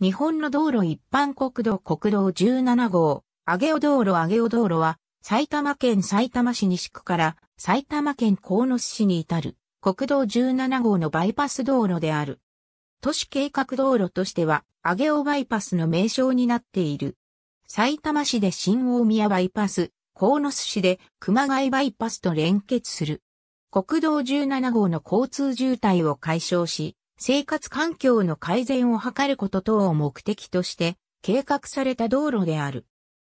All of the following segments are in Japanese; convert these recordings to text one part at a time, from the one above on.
日本の道路一般国道国道17号、上尾道路上尾道路は、埼玉県埼玉市西区から埼玉県鴻巣市に至る国道17号のバイパス道路である。都市計画道路としては、上尾バイパスの名称になっている。埼玉市で新大宮バイパス、鴻巣市で熊谷バイパスと連結する。国道17号の交通渋滞を解消し、生活環境の改善を図ること等を目的として計画された道路である。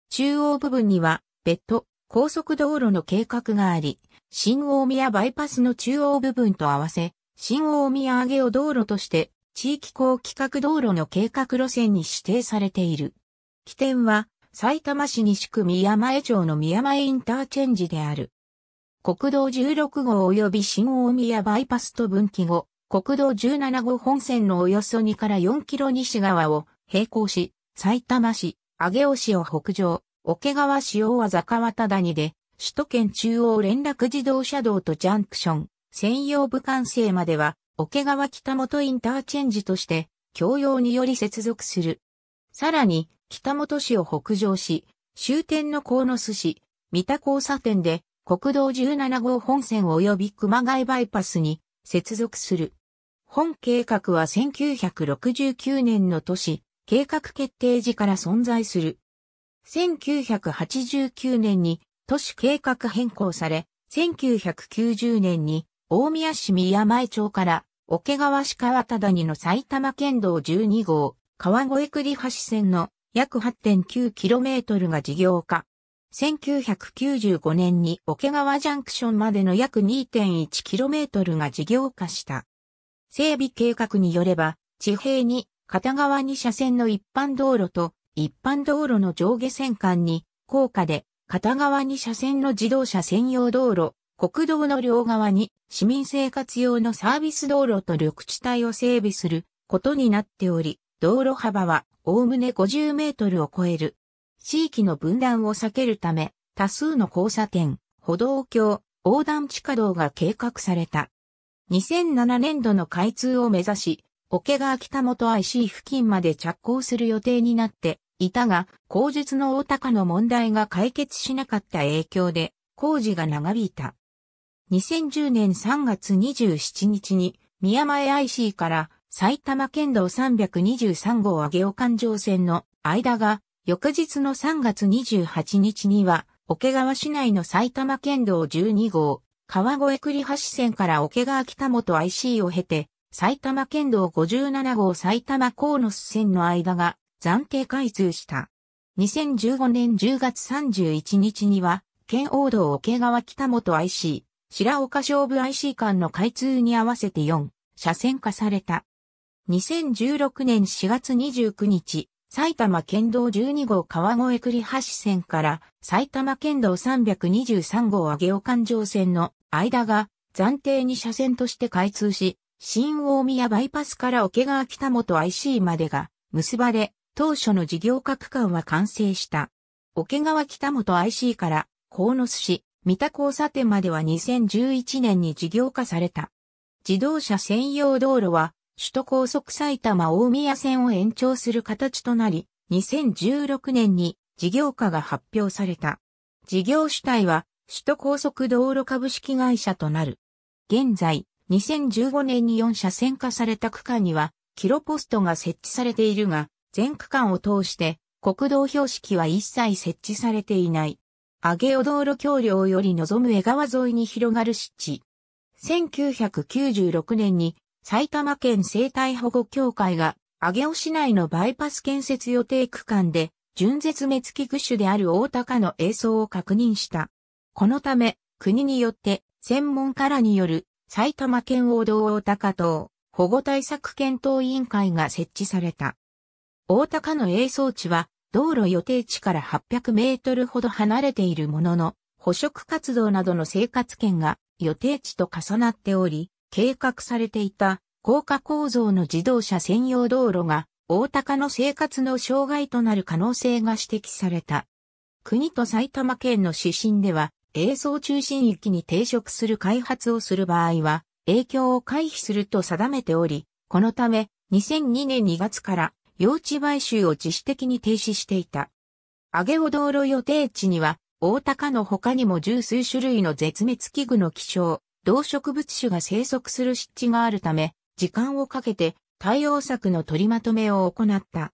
中央部分には別途高速道路の計画があり、新大宮バイパスの中央部分と合わせ、新大宮上げを道路として地域公規格道路の計画路線に指定されている。起点は埼玉市西区宮前町の宮前インターチェンジである。国道16号及び新大宮バイパスと分岐後、国道17号本線のおよそ2から4キロ西側を並行し、埼玉市、上尾市を北上、桶川市大和川渡谷で、首都圏中央連絡自動車道とジャンクション、専用部完成までは、桶川北本インターチェンジとして、共用により接続する。さらに、北本市を北上し、終点の鴻巣市、三田交差点で、国道17号本線及び熊谷バイパスに接続する。本計画は1969年の都市、計画決定時から存在する。1989年に都市計画変更され、1990年に大宮市宮前町から桶川市川忠にの埼玉県道12号、川越栗橋線の約 8.9km が事業化。1995年に桶川ジャンクションまでの約 2.1km が事業化した。整備計画によれば、地平に片側2車線の一般道路と一般道路の上下線間に、高架で片側2車線の自動車専用道路、国道の両側に市民生活用のサービス道路と緑地帯を整備することになっており、道路幅はおおむね50メートルを超える。地域の分断を避けるため、多数の交差点、歩道橋、横断地下道が計画された。2007年度の開通を目指し、桶川北本 IC 付近まで着工する予定になっていたが、工術の大高の問題が解決しなかった影響で、工事が長引いた。2010年3月27日に、宮前 IC から埼玉県道323号上尾環状線の間が、翌日の3月28日には、桶川市内の埼玉県道12号、川越栗橋線から桶川北本 IC を経て、埼玉県道57号埼玉鴻巣線の間が暫定開通した。2015年10月31日には、県王道桶川北本 IC、白岡勝負 IC 間の開通に合わせて4、車線化された。2016年4月29日、埼玉県道12号川越栗橋線から埼玉県道323号上尾環状線の間が暫定に車線として開通し、新大宮バイパスから桶川北本 IC までが結ばれ、当初の事業化区間は完成した。桶川北本 IC から鴻巣市、三田交差点までは2011年に事業化された。自動車専用道路は首都高速埼玉大宮線を延長する形となり、2016年に事業化が発表された。事業主体は首都高速道路株式会社となる。現在、2015年に4車線化された区間には、キロポストが設置されているが、全区間を通して国道標識は一切設置されていない。上尾道路橋梁より望む江川沿いに広がる湿地。1996年に埼玉県生態保護協会が、上尾市内のバイパス建設予定区間で、純絶滅危惧種である大高の映像を確認した。このため、国によって、専門家らによる、埼玉県王道大高等、保護対策検討委員会が設置された。大高の映像地は、道路予定地から800メートルほど離れているものの、捕食活動などの生活圏が予定地と重なっており、計画されていた高架構造の自動車専用道路が大高の生活の障害となる可能性が指摘された。国と埼玉県の指針では映像中心域に抵触する開発をする場合は影響を回避すると定めており、このため2002年2月から用地買収を自主的に停止していた。上尾道路予定地には大高の他にも十数種類の絶滅危惧の気象、動植物種が生息する湿地があるため、時間をかけて対応策の取りまとめを行った。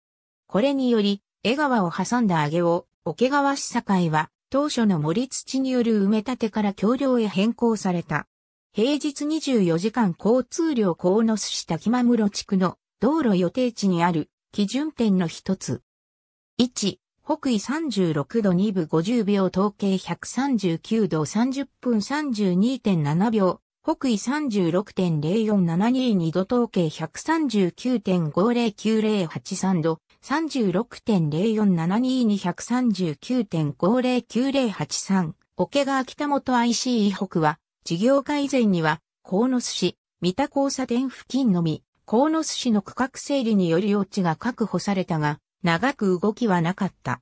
これにより、江川を挟んだ揚げを、桶川市境は、当初の森土による埋め立てから橋梁へ変更された。平日24時間交通量高すした。滝間室地区の道路予定地にある基準点の一つ。1、北緯36度2分50秒統計139度30分32.7秒、北緯36.04722度統計139.509083度、36.0472239.509083、桶川北本 IC e 北は、事業化以前には、鴻巣市、三田交差点付近のみ、鴻巣市の区画整理により用地が確保されたが、長く動きはなかった。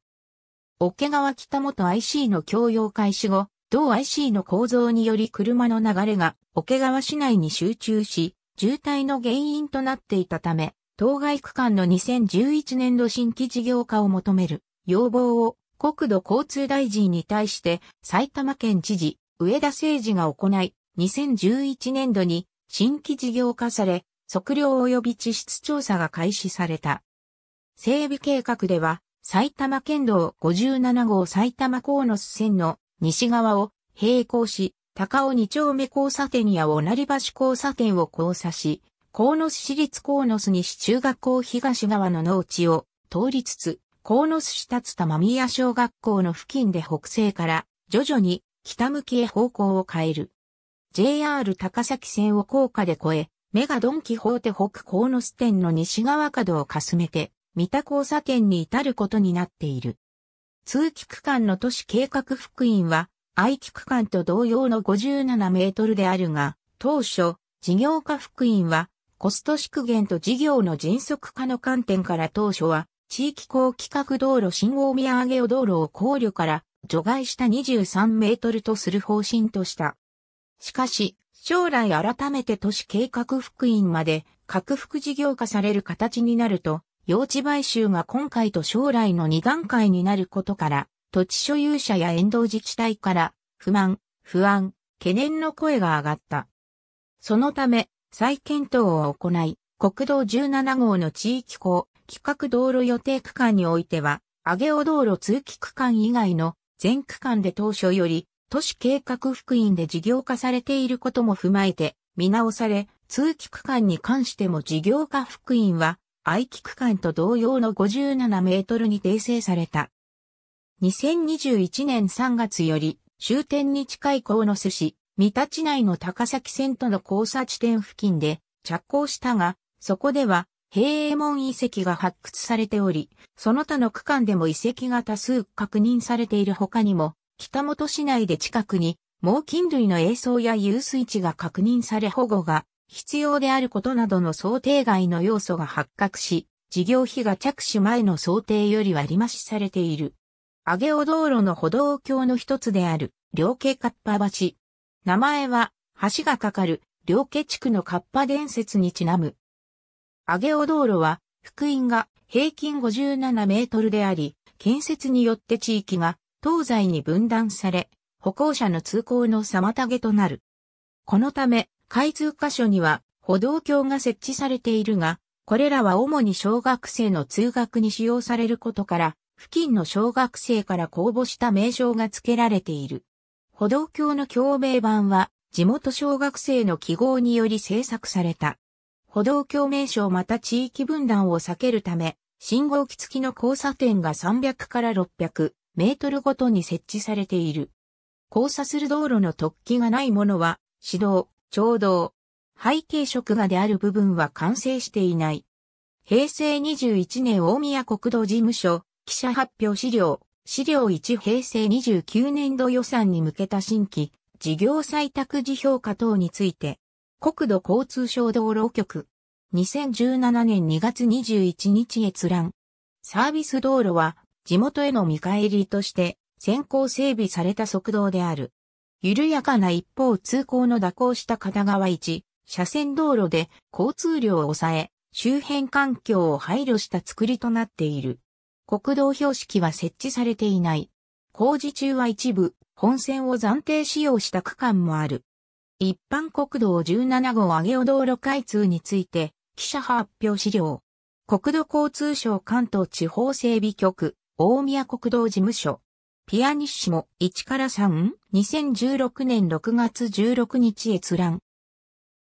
桶川北元 IC の供用開始後、同 IC の構造により車の流れが桶川市内に集中し、渋滞の原因となっていたため、当該区間の2011年度新規事業化を求める要望を国土交通大臣に対して埼玉県知事上田誠二が行い、2011年度に新規事業化され、測量及び地質調査が開始された。整備計画では、埼玉県道57号埼玉高巣線の西側を並行し、高尾二丁目交差点や尾成橋交差点を交差し、高野市立野巣西中学校東側の農地を通りつつ、鴻巣市立玉宮小学校の付近で北西から徐々に北向きへ方向を変える。JR 高崎線を高架で越え、メガドンキホーテ北野巣店の西側角をかすめて、三田交差点に至ることになっている。通気区間の都市計画福音は、愛機区間と同様の57メートルであるが、当初、事業化福音は、コスト縮減と事業の迅速化の観点から当初は、地域高規格道路信号宮上げ道路を考慮から除外した23メートルとする方針とした。しかし、将来改めて都市計画福音まで拡幅事業化される形になると、用地買収が今回と将来の2段階になることから、土地所有者や沿道自治体から不満、不安、懸念の声が上がった。そのため、再検討を行い、国道17号の地域港、企画道路予定区間においては、上尾道路通期区間以外の全区間で当初より、都市計画福音で事業化されていることも踏まえて、見直され、通期区間に関しても事業化福音は、愛機区間と同様の57メートルに訂正された。2021年3月より終点に近い鴻巣市、三田地内の高崎線との交差地点付近で着工したが、そこでは平衛門遺跡が発掘されており、その他の区間でも遺跡が多数確認されている他にも、北本市内で近くに猛禽類の映像や遊水地が確認され保護が必要であることなどの想定外の要素が発覚し、事業費が着手前の想定より割増しされている。上尾道路の歩道橋の一つである、両家かっぱ橋。名前は、橋がかかる、両家地区のかっぱ伝説にちなむ。上尾道路は、福音が平均57メートルであり、建設によって地域が東西に分断され、歩行者の通行の妨げとなる。このため、開通箇所には歩道橋が設置されているが、これらは主に小学生の通学に使用されることから、付近の小学生から公募した名称が付けられている。歩道橋の橋名板は、地元小学生の記号により制作された。歩道橋名称また地域分断を避けるため、信号機付きの交差点が300から600メートルごとに設置されている。交差する道路の突起がないものは、指導、聴導。背景色画である部分は完成していない。平成21年大宮国土事務所、記者発表資料、資料1平成29年度予算に向けた新規、事業採択時評価等について、国土交通省道路局、2017年2月21日閲覧。サービス道路は、地元への見返りとして、先行整備された速道である。緩やかな一方通行の蛇行した片側1、車線道路で交通量を抑え、周辺環境を配慮した作りとなっている。国道標識は設置されていない。工事中は一部、本線を暫定使用した区間もある。一般国道17号上尾道路開通について、記者発表資料。国土交通省関東地方整備局、大宮国道事務所。ピアニッシモ1から 3? 2016年6月16日閲覧。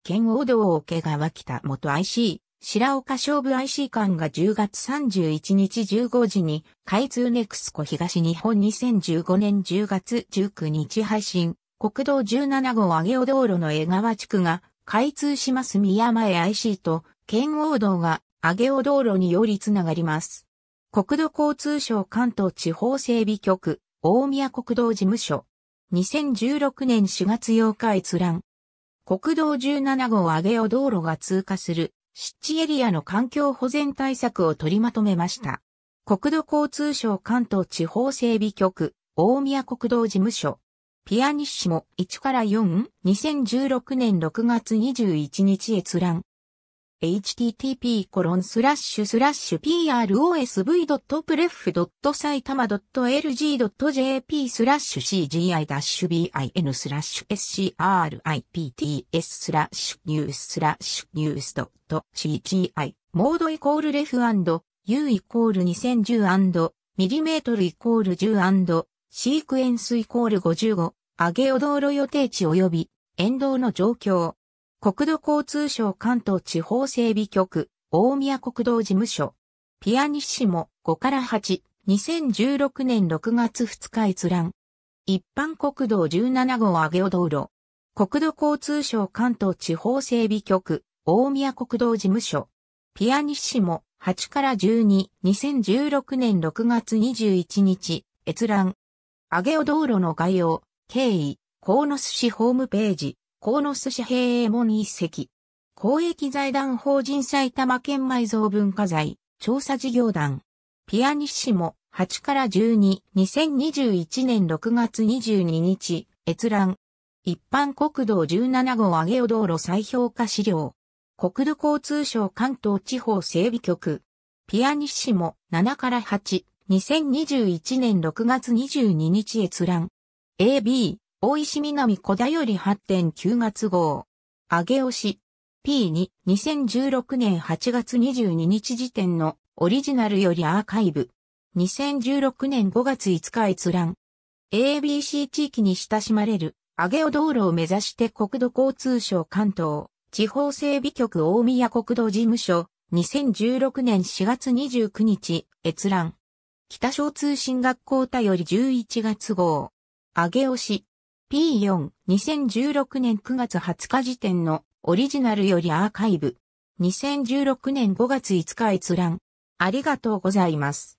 県王道を桶川北元 IC、白岡勝負 IC 館が10月31日15時に、開通ネクスコ東日本2015年10月19日配信、国道17号上尾道路の江川地区が、開通します宮前 IC と、県王道が上尾道路によりつながります。国土交通省関東地方整備局、大宮国道事務所。2016年4月8日閲覧。国道17号上げを道路が通過する、湿地エリアの環境保全対策を取りまとめました。国土交通省関東地方整備局、大宮国道事務所。ピアニッシモ1から 4?2016 年6月21日閲覧。http prosv.pref.saitama.lg.jp スラッシュ cgi-bin スラッシュ scripts スラッシュニューススラッシュニュース .cgi モードイコールレフ u イコール 2010mm イコール10シークエンスイコール55上げお道路予定地及び沿道の状況国土交通省関東地方整備局、大宮国道事務所。ピアニッシモ5から8、2016年6月2日閲覧。一般国道17号上尾道路。国土交通省関東地方整備局、大宮国道事務所。ピアニッシモ8から12、2016年6月21日、閲覧。上尾道路の概要、経緯、鴻巣市ホームページ。鴻巣市平右衛門一席。公益財団法人埼玉県埋蔵文化財調査事業団。ピアニッシモ8から12、2021年6月22日、閲覧。一般国道17号上尾道路再評価資料。国土交通省関東地方整備局。ピアニッシモ7から8、2021年6月22日閲覧。AB、大石南小田より8.9月号。上げ押し。P2、2016年8月22日時点のオリジナルよりアーカイブ。2016年5月5日閲覧。ABC 地域に親しまれる、上げ尾道路を目指して国土交通省関東、地方整備局大宮国土事務所、2016年4月29日、閲覧。北小通信学校たより11月号。上げ押し。P4、2016年9月20日時点のオリジナルよりアーカイブ。2016年5月5日閲覧。ありがとうございます。